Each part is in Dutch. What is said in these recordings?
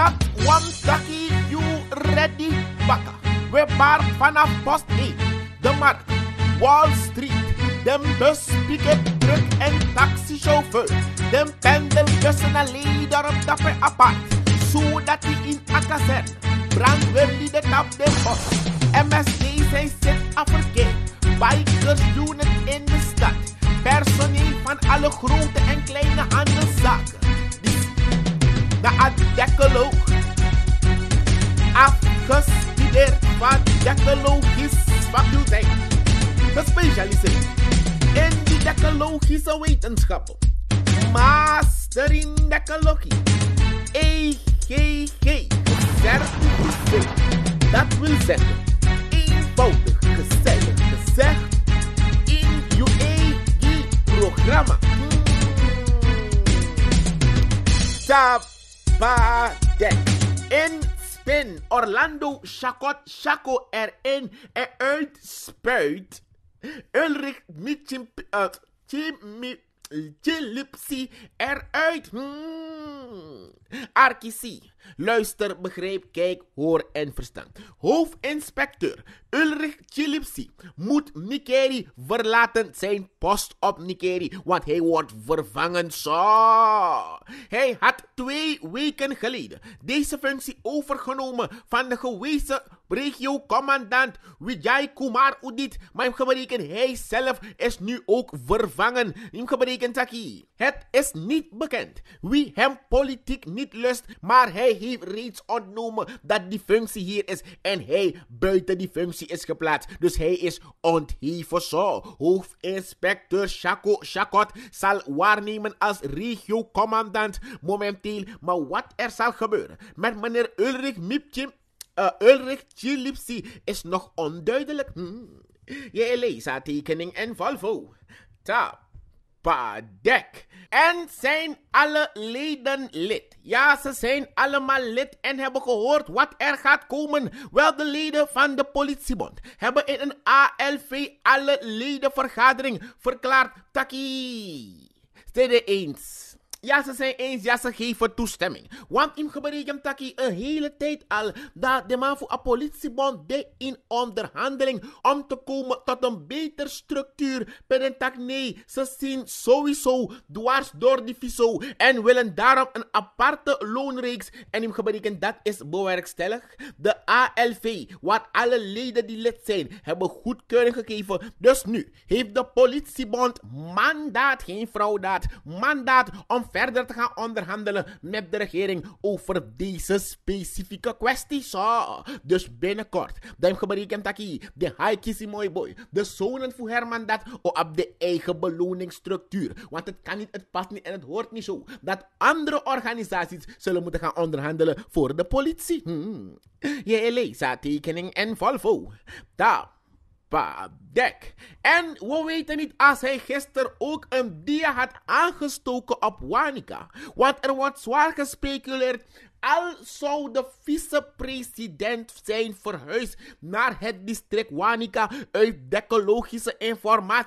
dat Wamsaki You Ready Bakker. We bar vanaf post 1, de markt, Wall Street. Dem bus, pick truck en taxi Dem pendel tussen een leider op dapper apart. Zodat die in Akazern brandweerlieden op de bos. MSD zijn zit afgekeerd. Bikers doen het in de stad. Personeel van alle grote en kleine handelszaken. Deacolo, Afkes ieder wat deacologisch faculteit gespecialiseerd in die deacologische wetenschappen. Master in Hey, EGG, gecertificeerd. Dat wil zeggen Orlando Chacot Chaco erin en uitspuit. Ulrich Michim, uh, eh, Chilipsy eruit. Hmm. luister, begrijp, kijk, hoor en verstand. Hoofdinspecteur Ulrich Chilipsy moet Nikeri verlaten zijn post op Nikeri, want hij wordt vervangen. Zo. Hij had twee weken geleden deze functie overgenomen van de gewezen Regio commandant Vijay Kumar Udit, maar gebreken hij zelf is nu ook vervangen. mijn gebreken Taki. Het is niet bekend wie hem politiek niet lust, maar hij heeft reeds ontnomen dat die functie hier is en hij buiten die functie is geplaatst. Dus hij is ontheven zo. Hoofdinspecteur Chaco Shakot zal waarnemen als regio commandant momenteel. Maar wat er zal gebeuren met meneer Ulrich Miepchim uh, Ulrich Gillipsy is nog onduidelijk. Je hmm. Je Elisa-tekening en Volvo. Tapadek. En zijn alle leden lid. Ja, ze zijn allemaal lid en hebben gehoord wat er gaat komen. Wel, de leden van de politiebond hebben in een ALV alle ledenvergadering verklaard. Takkie. Stede eens. Ja, ze zijn eens, ja, ze geven toestemming. Want in gebreken taki een hele tijd al dat de man voor een politiebond de in onderhandeling om te komen tot een beter structuur. Per tak nee, ze zien sowieso dwars door die viso en willen daarom een aparte loonreeks. En in gebreken dat is bewerkstellig. De ALV, wat alle leden die lid zijn, hebben goedkeuring gegeven. Dus nu heeft de politiebond mandaat, geen fraudaat, mandaat om verder te gaan onderhandelen met de regering over deze specifieke kwestie. Zo. Dus binnenkort, dan berekent dat de haikisi mooi boy, de zonen voor Herman dat op de eigen beloningsstructuur. Want het kan niet, het past niet en het hoort niet zo dat andere organisaties zullen moeten gaan onderhandelen voor de politie. Hmm. Je Elisa, tekening en Volvo. Daar. Dek. En we weten niet als hij gisteren ook een dia had aangestoken op Wanica. Want er wordt zwaar gespeculeerd al zou de vicepresident zijn verhuisd naar het district Wanica uit decologische informatie,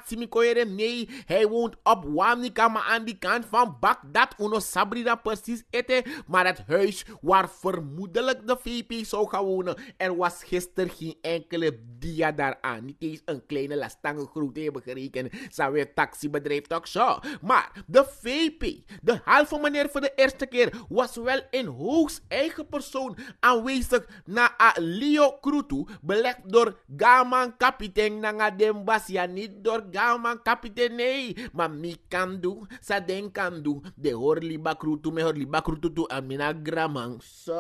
Nee, hij woont op Wanica, maar aan die kant van Bagdad. Uno Sabrina precies eten. Maar het huis waar vermoedelijk de VP zou gaan wonen. Er was gisteren geen enkele dia daaraan. Niet eens een kleine lastange groet hebben gerekend. Zou weer taxibedrijf toch zo. Maar de VP, de halve meneer voor de eerste keer, was wel in hoog eigen persoon aanwezig na Leo Krutu, belegd door Gaman kapitein Nanga Dembasia. Niet door Gaman kapitein, nee. Maar mi kan doen, sa den doen. De hoor liba Krutu, me hoor liba Krutu tu amina gramang. So,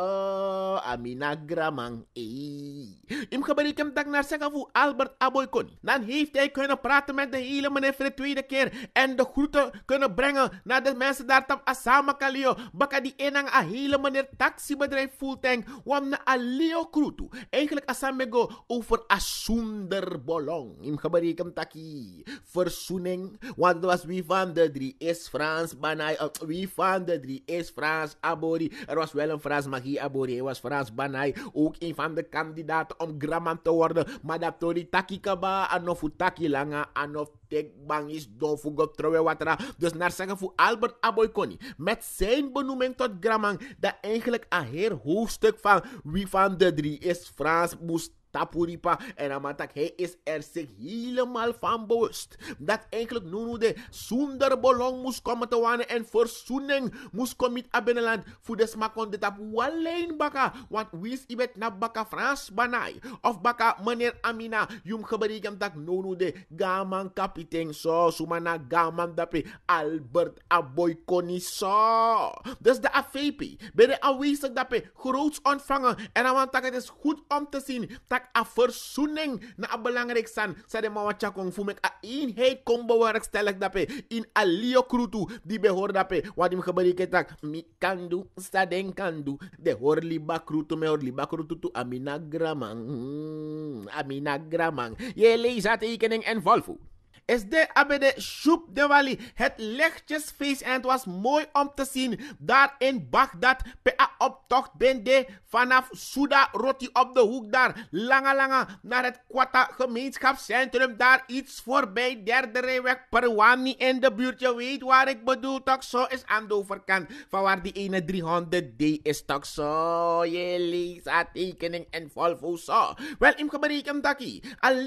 amina gramang. ee. Im hem tak naar sekavu Albert Aboykon. Dan heeft hij kunnen praten met de hele meneer voor de tweede keer. En de groeten kunnen brengen naar de mensen daar tam Asama Kalio. Baka die enang a hele meneer taxibedrijf tank wam na Leo krutu. Eigenlijk asamego over asunder bolong. Im gebrekem taki. Verzoening. Want was wie van de drie is Frans. Banai. Eh, wie van de drie is Frans Abori. Er was wel een Frans Magie Abori. Hij was Frans Banai. Ook een van de kandidaten om Gramman te worden. Maar dat tori taki kaba. Anofu taki langa. Anof tek bang is dofu Trowe watra. Dus naar zeggen voor Albert Aboykoni. Met zijn benoeming tot Graman, Dat eigenlijk een heel hoofdstuk van wie van de drie is Frans moest tapuripa. En amatak hij is er zich helemaal van bewust. Dat eigenlijk Nunu de zonder belong moest komen te wonen en verzoening moest komen met binnenland. Voor de smaak van de alleen baka. Want wie is ibet na baka Frans banai. Of baka meneer Amina. Jum geberekend dat Nunu de gaman kapitein zo. Sumana gaman dapi Albert Aboy koni Dus de afepi bij de aanwezig dapi groots ontvangen. En amatak het is goed om te zien dat tak a na a belangrijk san sa de mawa chakong fumek a kombo warak dape in alio lio krutu di behor dape wadim geberike tak mi kandu sa kandu de hor bakrutu me hor bakrutu tu amina gramang mm, amina gramang je lees en volfu is de abede Shoep de Wali. Het lichtjesfeest en het was mooi om te zien. Daar in Bagdad, PA optocht ben de vanaf Souda Roti op de hoek daar. Lange lange naar het Kwata gemeenschapscentrum. Daar iets voorbij, derde rijweg Perwani in de buurt. Je weet waar ik bedoel, toch zo is aan de overkant. Van waar die ene 300D is, toch zo. Je leest tekening en Volvo zo. Wel, ik berekend dat al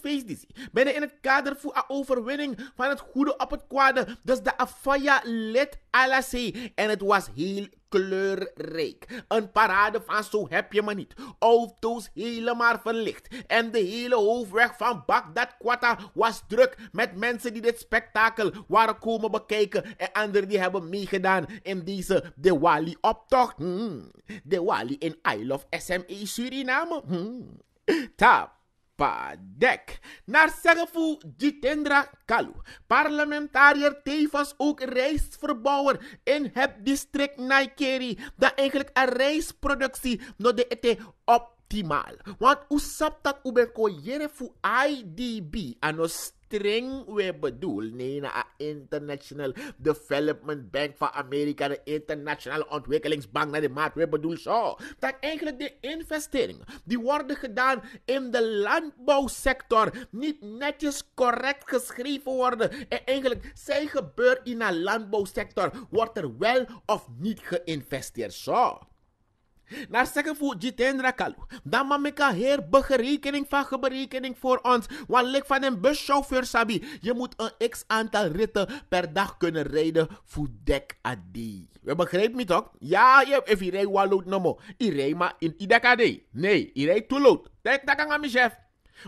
feest is. Binnen in het kader voor overwinning van het goede op het kwade. Dus de Afaya lid Alassi. En het was heel kleurrijk. Een parade van zo heb je maar niet. Auto's helemaal verlicht. En de hele hoofdweg van Bagdad Quetta was druk met mensen die dit spektakel waren komen bekijken. En anderen die hebben meegedaan in deze Diwali-optocht. Hmm. Diwali in I Love SME Suriname. Hmm. Tap. Padek. Naar Segefu Jitendra Kalu, parlementariër tevens ook reisverbouwer in het district Naikeri, dat eigenlijk een reisproductie nog de e optimaal. Want u sapt dat u bent IDB, en streng we bedoelen. Nee, naar International Development Bank van Amerika, de Internationale Ontwikkelingsbank, naar de maat. We bedoelen zo. Dat eigenlijk de investeringen die worden gedaan in de landbouwsector niet netjes correct geschreven worden. En eigenlijk zij gebeurt in de landbouwsector, wordt er wel of niet geïnvesteerd. Zo. Naar sekkefu jitendra kalu. Dan mameka heer berekening van berekening voor ons. Want ik van een buschauffeur sabi. Je moet een x aantal ritten per dag kunnen rijden voor dek adi. We begrijpen me toch? Ja, je hebt even rij walloot nomo. Irei ma in idekade. Nee, irei toeloot. Denk dat aan mijn chef.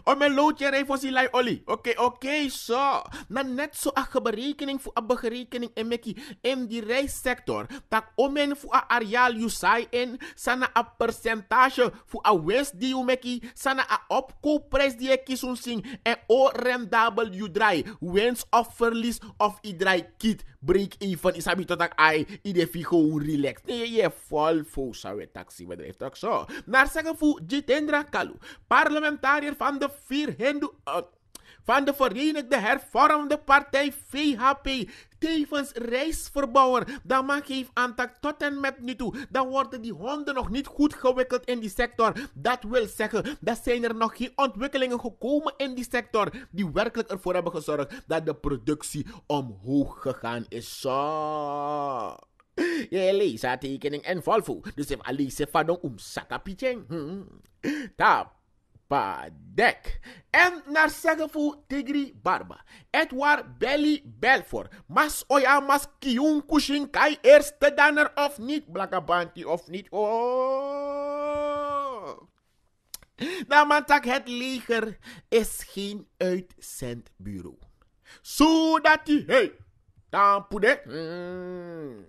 Om mijn loodje rij voor silai oli. Oké, oké, zo. So. Nou, maar net zo a berekening voor a berekening en meki in die rijsector. Tak omen voor a areaal you sai in. Sana a percentage voor a winst die you meki. Sana a opkoopprijs die je kies sing. En o rendabel you draai. Winst of verlies of idraai kit break-even is habito tak ay ide fi relax. Nee, je vol voor sawe taxibedrijf tak zo. Naar zeggen fu Jitendra Kalu, parlementariër van de vier Hindu... Uh, van de Verenigde Hervormde Partij VHP tevens reisverbouwer. Dat man geeft aantak tot en met nu toe. Dan worden die honden nog niet goed gewikkeld in die sector. Dat wil zeggen, dat zijn er nog geen ontwikkelingen gekomen in die sector die werkelijk ervoor hebben gezorgd dat de productie omhoog gegaan is. Zo. Je leest tekening en Volvo. Dus if Alice van om sakapicheng. Tap. Hm dek En naar Sagafu Tigri Barba. Edward Belly Belfort. Mas oya mas kiun kushin kai eerste danner of niet. Blakabanti of niet. Oh. Namantak nou, het leger is geen uitzendbureau. Zodat so die hey. Dan poede. Hmm.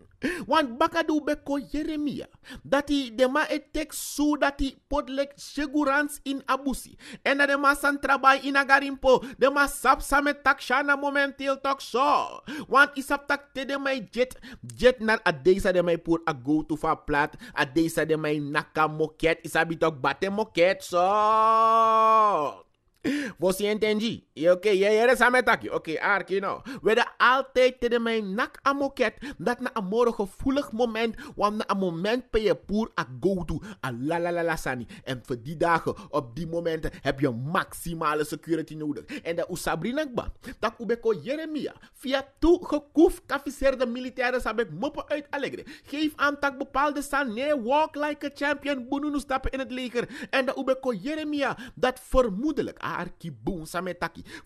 Want bakadu beko Jeremia. Dat hij de ma e tek su dat hij podlek segurans in abusi. En de san trabai in agarimpo. De ma sap samet tak shana momentil tak so. Want isap tak te de jet. Jet naar a deisa de mai a go to fa plat. A deisa de mai naka moket. Isabi tok bate moket so je entendi? E Oké, jij eres aan mijn takje. Oké, Arkino. nou. We de altijd tegen mijn nak aan moket. Dat na een morgen gevoelig moment. Want na een moment ben je poer a go to. la la la la sani. En voor die dagen, op die momenten, heb je maximale security nodig. En dat Sabrina ba. Dat ubeko Jeremia. Via toegekoef kafiseerde militairen heb ik moppen uit Allegre. Geef aan dat bepaalde san, Nee, walk like a champion. nu stappen in het leger. En dat ubeko Jeremia. Dat vermoedelijk.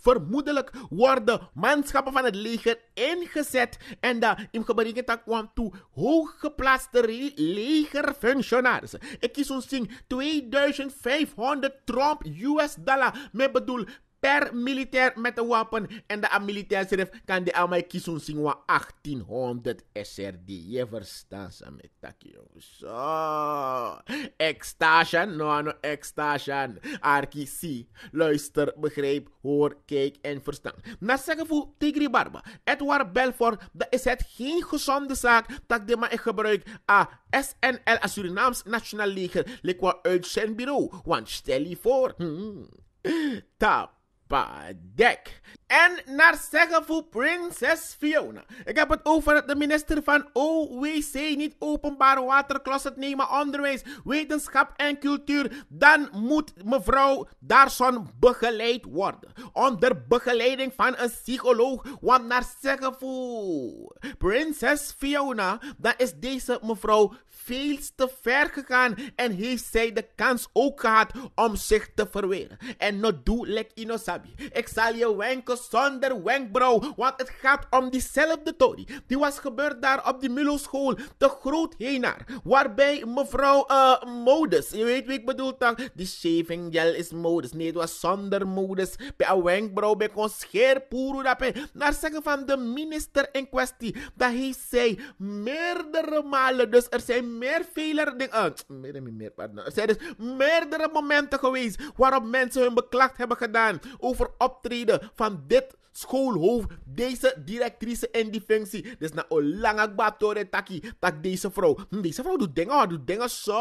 Vermoedelijk worden manschappen van het leger ingezet en de imgeberekend kwam toe hooggeplaatste legerfunctionarissen. Ik kies ons 2500 Trump US dollar. Met bedoel per militair met een wapen. En de militair schrijft, kan de amai kiezen singwa 1800 SRD. Je verstaan ze met takio. Zo. Extation, no no extation. Arki, luister, begrijp, hoor, kijk en verstaan. Na zeggen voor Tigri Barba, Edward Belfort, dat is het geen gezonde zaak dat de man gebruikt aan SNL, a Surinaams Nationaal Leger, lekwa uit zijn bureau. Want stel je voor, hmm, tap. by deck. En naar zeggen voor prinses Fiona. Ik heb het over de minister van OWC niet openbaar watercloset nemen, onderwijs, wetenschap en cultuur. Dan moet mevrouw Darson begeleid worden. Onder begeleiding van een psycholoog. Want naar zeggen voor prinses Fiona, dan is deze mevrouw veel te ver gegaan. En heeft zij de kans ook gehad om zich te verweren. En not do like inosabi. Ik zal je wenken zonder wenkbrauw. Want het gaat om diezelfde Tori. Die was gebeurd daar op die school. De Groot naar Waarbij mevrouw uh, Modus. Je weet wie ik bedoel toch? Die shaving gel is Modus. Nee, het was zonder Modus. Bij een wenkbrauw, bij een scheerpoeroe. Naar zeggen van de minister in kwestie. Dat hij zei meerdere malen. Dus er zijn meer veler dingen. Eh, meer, meer, pardon. Er zijn dus meerdere momenten geweest. Waarop mensen hun beklacht hebben gedaan. Over optreden van обед schoolhoofd, deze directrice in functie. Dus na Olanga Batore Taki, tak deze vrouw. Hm, deze vrouw doet dingen, doet dingen zo.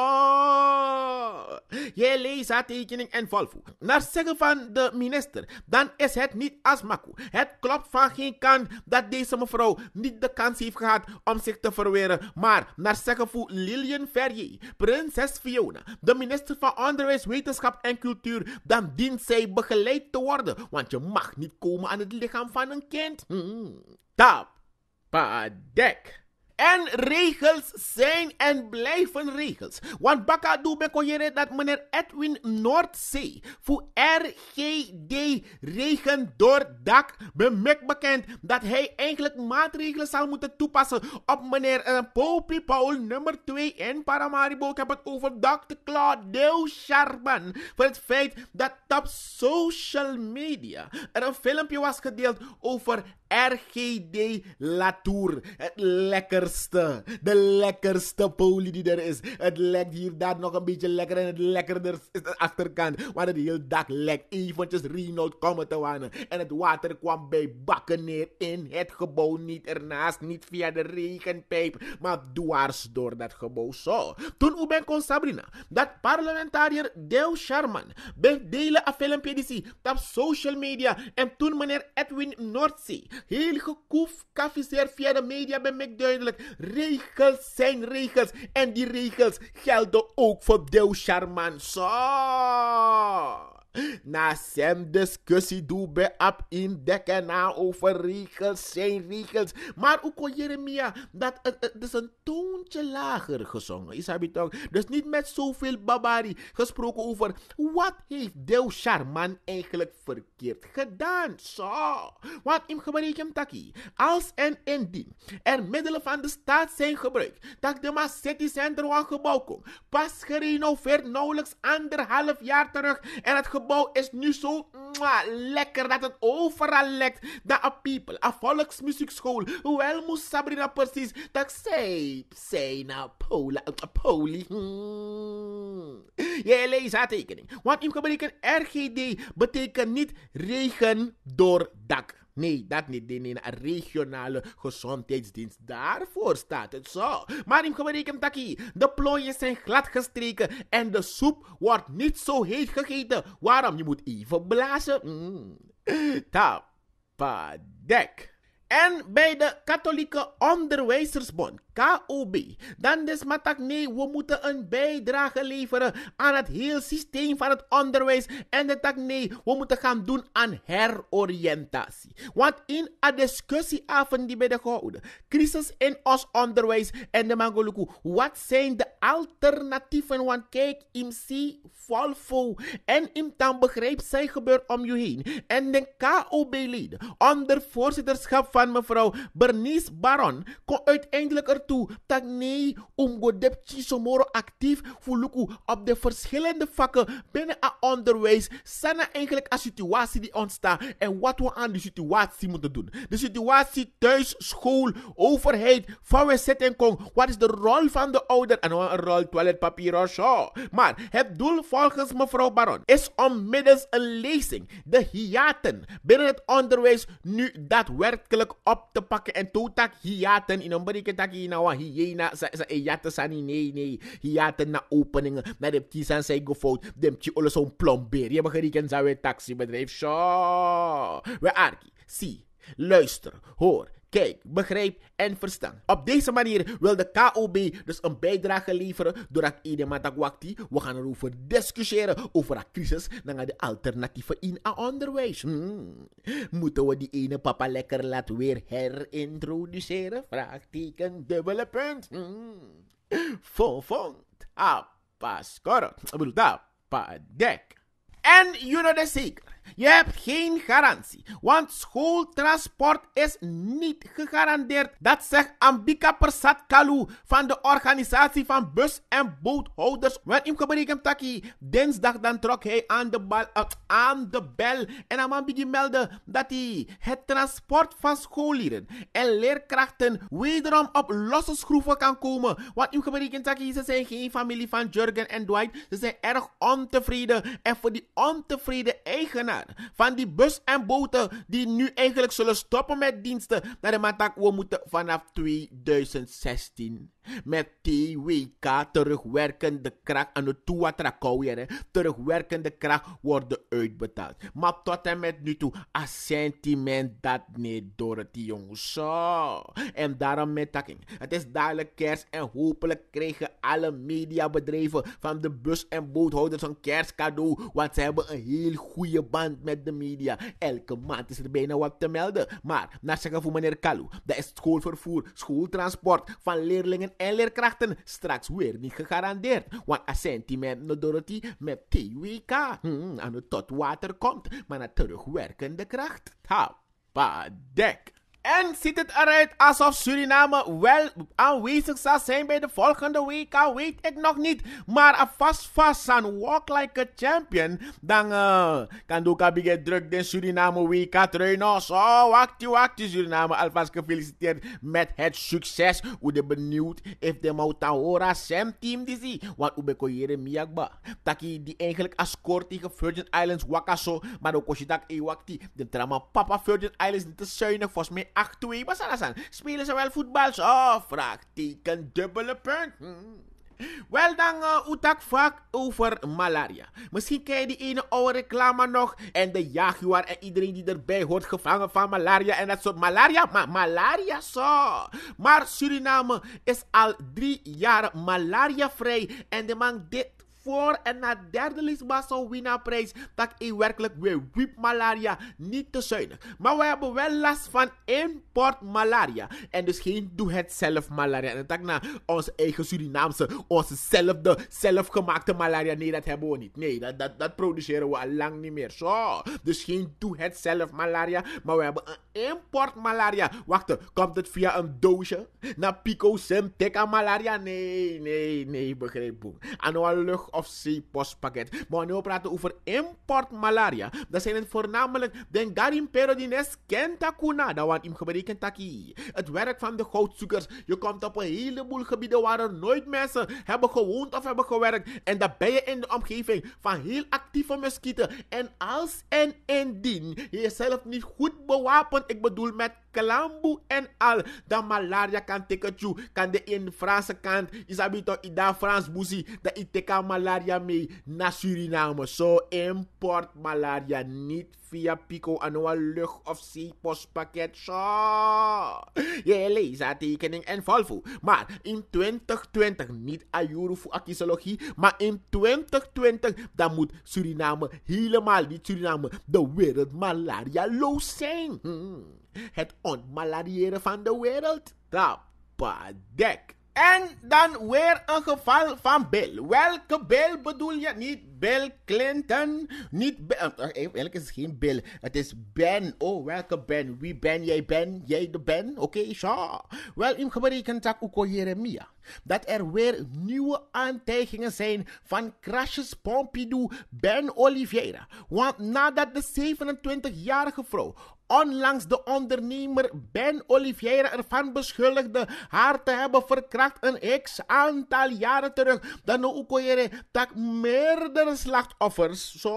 je leest haar tekening en volvoeg. Naar zeggen van de minister, dan is het niet asmaku. Het klopt van geen kant dat deze mevrouw niet de kans heeft gehad om zich te verweren. Maar naar zeggen van Lilian Ferrier, prinses Fiona, de minister van Onderwijs, Wetenschap en Cultuur, dan dient zij begeleid te worden. Want je mag niet komen aan het leven det find fan en kent. Mm. Mm-hmm. Tappad deck. En regels zijn en blijven regels. Want baka doe dat meneer Edwin Noordzee voor RGD regen door dak bemek bekend dat hij eigenlijk maatregelen zal moeten toepassen op meneer uh, eh, Popi Paul nummer 2 in Paramaribo. Ik heb het over Dr. Claude Charban voor het feit dat op social media er een filmpje was gedeeld over RGD Latour. Het lekkerste. De lekkerste poli die er is. Het lekt hier daar nog een beetje lekker. En het lekkerder is de achterkant. Waar het heel dak lekt. Eventjes Renault komen te wanen. En het water kwam bij bakken neer. In het gebouw. Niet ernaast. Niet via de regenpijp. Maar dwars door dat gebouw. Zo. Toen u ben kon Sabrina. Dat parlementariër Dale Sharman. Ben delen af filmpje die Op social media. En toen meneer Edwin Noordzee Heel gekoef, Koef, via de media ben ik duidelijk. Regels zijn regels. En die regels gelden ook voor Deo Charmant. Na zijn discussie doe ab in indekken na over regels zijn regels. Maar ook Jeremia dat het, het, is dus een toontje lager gezongen is. Dus niet met zoveel babari gesproken over wat heeft Deo Charman eigenlijk verkeerd gedaan. Zo, want in gebrekem taki, als en indien er middelen van de staat zijn gebruikt, dat de Massetti Center was gebouwd, pas gerenoveerd nauwelijks anderhalf jaar terug en het gebouw landbouw is nu zo lekker dat het overal lekt. Dat een people, een volksmuziekschool, wel moest Sabrina precies, dat zij, zij naar Pola, eh, Poli. Hmm. Jij leest haar tekening. Want in gebreken RGD betekent niet regen door dak. Nee, dat niet. in een regionale gezondheidsdienst. Daarvoor staat het zo. Maar in gerekend takkie, de plooien zijn gestreken en de soep wordt niet zo heet gegeten. Waarom? Je moet even blazen. Mm. Tapadek. En bij de Katholieke Onderwijzersbond KOB, dan Matak, nee, we moeten een bijdrage leveren aan het heel systeem van het onderwijs. En de tak nee, we moeten gaan doen aan heroriëntatie. Want in een discussieavond die bij de gehouden, crisis in ons onderwijs en de Mangoluku, wat zijn de alternatieven? Want kijk, IMC Volvo en IMTAN begrijpt zij gebeurt om je heen. En de KOB-leden onder voorzitterschap van mevrouw Bernice Baron kon uiteindelijk er toe. Tak nee, omgodep somoro actief fuluku op de verschillende vakken binnen het onderwijs zijn eigenlijk een situatie die ontstaat en wat we aan die situatie moeten doen. De situatie thuis, school, overheid, van we zitten kon, wat is de rol van de ouder en een rol toiletpapier of zo. Maar het doel volgens mevrouw Baron is om middels een lezing de hiaten binnen het onderwijs nu daadwerkelijk op te pakken en totak hiaten in een in nou na wa hiye na sa sa e yata sa ni ne ne hiata na opening na de ti san say go dem chi olo son plombeer je begrijpen zou we bedrijf, zo we arki zie luister hoor kijk, begrijp en verstaan. Op deze manier wil de KOB dus een bijdrage leveren door dat iedereen Matagwakti, we gaan erover discussiëren over de crisis naar de alternatieven in het onderwijs. Hmm. Moeten we die ene papa lekker laten weer herintroduceren? Vraagteken, dubbele punt. Hmm. Volvond, apaskorrel, ik bedoel, dek. En you know the secret. Je hebt geen garantie, want schooltransport is niet gegarandeerd. Dat zegt Ambika Persat Kalu van de organisatie van bus- en boothouders. Wat hem taki. Dinsdag dan trok hij aan de, bal, eh, aan de bel en Ambika melden dat hij het transport van scholieren en leerkrachten wederom op losse schroeven kan komen. Wat hem taki, ze zijn geen familie van Jurgen en Dwight. Ze zijn erg ontevreden en voor die ontevreden eigenaar van die bus en boten die nu eigenlijk zullen stoppen met diensten. Naar de Matak, moeten vanaf 2016 met TWK, terugwerkende kracht, aan de toewatrakouyere, terugwerkende kracht worden uitbetaald. Maar tot en met nu toe, a sentiment dat niet door het jongens. En daarom met takking. Het is dadelijk kerst en hopelijk krijgen alle mediabedrijven van de bus- en boothouders een kerstcadeau. Want ze hebben een heel goede band met de media. Elke maand is er bijna wat te melden. Maar, naar zeggen voor meneer Kalu, dat is schoolvervoer, schooltransport van leerlingen en leerkrachten. Straks weer niet gegarandeerd. Want een sentiment, no Dorothy, met TWK hmm, aan het tot water komt. Maar een terugwerkende kracht. Ha, pa, dek. En ziet het eruit alsof Suriname wel aanwezig zal zijn bij de volgende week? weet ik nog niet. Maar vast vast aan walk like a champion. Dan uh, kan Doka druk de Suriname week Truinos. Oh, wacht wacht Suriname. Alvast gefeliciteerd met het succes. U de benieuwd of de Mautahora Sam team die zie. Want u bekoyere miakba. Taki die eigenlijk als tegen Virgin Islands wakaso. Maar ook als je dat ewakti. De drama Papa Virgin Islands niet te zuinig. Volgens mij 8-2 was aan? Spelen ze wel voetbal? Zo, vraagteken, dubbele punt. Wel dan, uh, Utak vak over malaria. Misschien ken je die ene oude reclame nog. En de jaguar en iedereen die erbij hoort gevangen van malaria. En dat soort malaria. Maar malaria zo. Maar Suriname is al drie jaar malariavrij. En de man dit voor en na derde Lisbon winnaarprijs dat ik werkelijk weer wiep malaria niet te zuinig. Maar we hebben wel last van import malaria. En dus geen doe het zelf malaria. En dat na onze eigen Surinaamse, onze zelfde, zelfgemaakte malaria. Nee, dat hebben we niet. Nee, dat, dat, dat produceren we al lang niet meer. Zo. Dus geen doe het zelf malaria. Maar we hebben een import malaria. Wacht, komt het via een doosje? Naar Pico Sim, malaria? Nee, nee, nee, begrijp boem. Aan lucht of Postpakket. Maar nu praten over import malaria. Dat zijn het voornamelijk denk daarin perodines kentakuna, dat in im gebreken taki. Het werk van de goudzoekers. Je komt op een heleboel gebieden waar er nooit mensen hebben gewoond of hebben gewerkt. En dan ben je in de omgeving van heel actieve muskieten. En als en indien je jezelf niet goed bewapend, ik bedoel met klambu en al. Dan malaria kan teken tju. Kan de in Franse kant. Isabito ida Frans busi. Da iteka malaria mee na Suriname. Zo so import malaria niet via Pico Anoa lucht- of zeepostpakket Zo. Je tekening en Volvo. Maar in 2020, niet Ayuru voor Akisologie, maar in 2020, dan moet Suriname helemaal niet Suriname de wereld malaria los zijn. Hm. Het ontmalariëren van de wereld. Tapadek. En dan weer een geval van Bill. Welke Bill bedoel je niet? Bill Clinton. Niet Bill. Oh, Eigenlijk is geen Bill. Het is Ben. Oh, welke Ben? Wie ben jij? Ben jij de Ben? Oké, ja. Wel, in geberekend zak ook Jeremia. Dat er weer nieuwe aantijgingen zijn van crashes Pompidou Ben Oliveira. Want nadat de 27-jarige vrouw onlangs de ondernemer Ben Oliveira ervan beschuldigde haar te hebben verkracht een x aantal jaren terug, dan ook dat meerdere Slack offers, so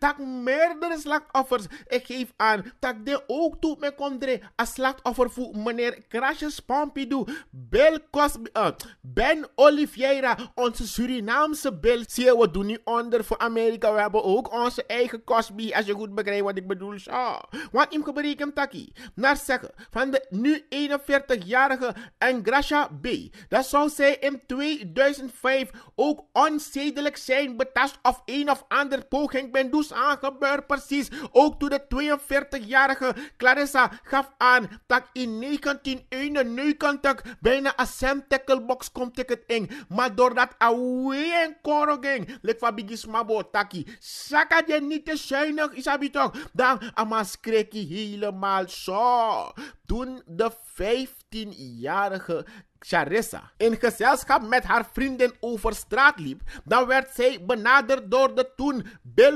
Tak meerdere slachtoffers. Ik geef aan dat de ook toe me kondre als slachtoffer voor meneer Crashes Pompidou, Bill Cosby, eh, Ben Oliveira, onze Surinaamse Bill. Zie wat doen nu onder voor Amerika. We hebben ook onze eigen Cosby, als je goed begrijpt wat ik bedoel. ja. Want ik gebreken taki. Naar zeggen van de nu 41-jarige Engrasha B. Dat zou zij in 2005 ook onzedelijk zijn betast of een of ander poging in Does aangebeurd precies. Ook toen de 42-jarige Clarissa gaf aan dat in 1991 bijna een Sam Tacklebox komt ik het in. Maar doordat een en koro ging, lek van Biggie Smabo Taki. Saka je niet te zuinig, isabi toch? Dan amas kreeg hij helemaal zo. Toen de 15-jarige Charissa, in gezelschap met haar vrienden over straat liep, dan werd zij benaderd door de toen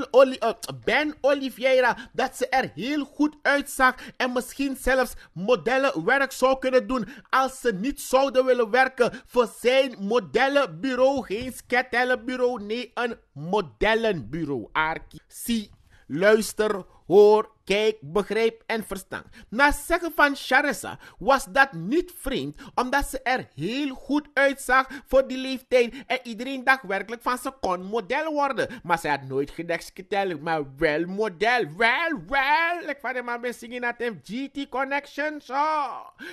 eh, Ben Oliveira dat ze er heel goed uitzag en misschien zelfs modellenwerk zou kunnen doen als ze niet zouden willen werken voor zijn modellenbureau. Geen skettellenbureau, nee, een modellenbureau. Arki, zie, luister, hoor kijk, begrijp en verstand. Na zeggen van Charissa was dat niet vreemd, omdat ze er heel goed uitzag voor die leeftijd en iedereen dacht werkelijk van ze kon model worden. Maar ze had nooit gedeksketeld, maar wel model, wel, wel. Ik van de man in zingen GT Connection, zo.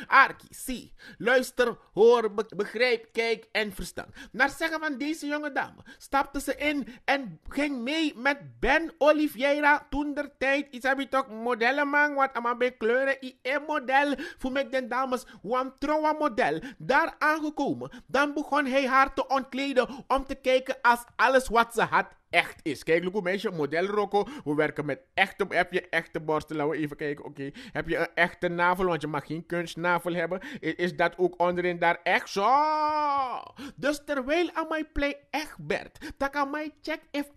Arki, zie, luister, hoor, begrijp, kijk en verstand. Na zeggen van deze jonge dame stapte ze in en ging mee met Ben Oliveira toen de tijd iets heb toch ook modellen man, want allemaal bij kleuren IE-model. Voor met den dames, want trouwe model. Daar aangekomen, dan begon hij haar te ontkleden om te kijken als alles wat ze had echt is. Kijk, Luko meisje, model Rocco. We werken met echte. Heb je echte borsten? Laten we even kijken. Oké. Heb je een echte navel? Want je mag geen kunstnavel hebben. Is, is dat ook onderin daar echt zo? Dus terwijl aan play echt werd, dat kan mij check if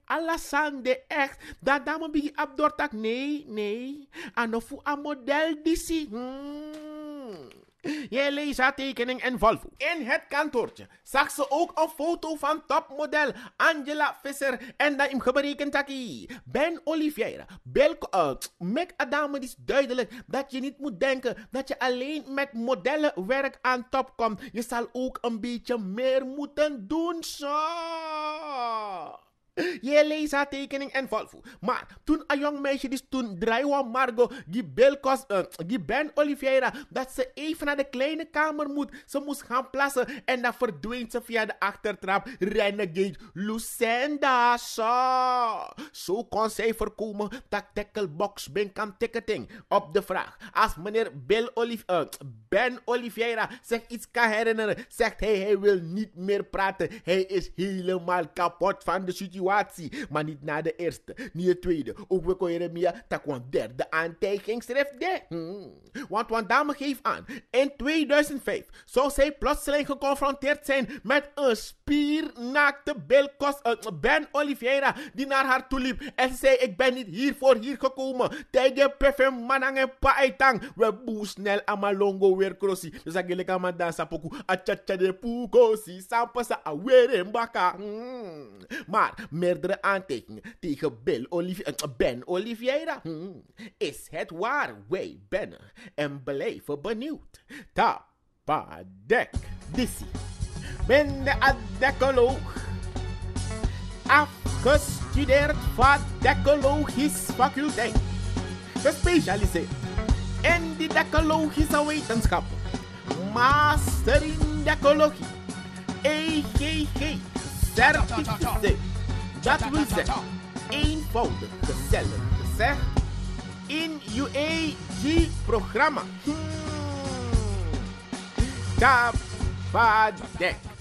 de echt. Dat dame bij abdortak. Nee, nee. of a model DC. Hmm. Jij leest haar tekening en Volvo. In het kantoortje zag ze ook een foto van topmodel Angela Visser en dat hem gebreken takkie. Ben Olivier. Belk uit. Eh, Mek Adame is duidelijk dat je niet moet denken dat je alleen met modellenwerk aan top komt. Je zal ook een beetje meer moeten doen, zo. Je leest haar tekening en valfu. Maar toen een jong meisje, dus toen Draiwan Margot, die Belcos uh, eh, die Ben Oliveira, dat ze even naar de kleine kamer moet. Ze moest gaan plassen en dan verdween ze via de achtertrap. Renegade Lucenda. Zo, zo kon zij voorkomen dat Tacklebox ben kan ticketing. Op de vraag, als meneer Bill Olive, eh, Ben Oliveira zich iets kan herinneren, zegt hij hij wil niet meer praten. Hij is helemaal kapot van de situatie. Maar niet na de eerste, niet de tweede. Ook we kon Jeremia kwam derde aantijgingsschrift de. Hmm. Want want dame geeft aan, in 2005 zou zij plotseling geconfronteerd zijn met een spiernaakte Belkos, uh, Ben Oliveira, die naar haar toe liep. En zei, ik ben niet hiervoor hier gekomen. Tegen PFM Manang en Paetang. We boe snel amalongo weer crossi. Dus ik lekker maar dansen poku. Achacha de pukosi, sampasa weer mbaka. Hmm. Maar meerdere aantekeningen tegen Bel Olive, uh, Ben Oliveira. Hmm, is het waar? Wij bennen en blijven benieuwd. Tapadek. Dissy ben de decoloog. Afgestudeerd van decologische faculteit. Gespecialiseerd in de decologische wetenschap. Master in decologie. EGG certificeerd. Dat wil zeggen, eenvoudig gezellig gezegd, in UAG-programma. E hmm. bad deck.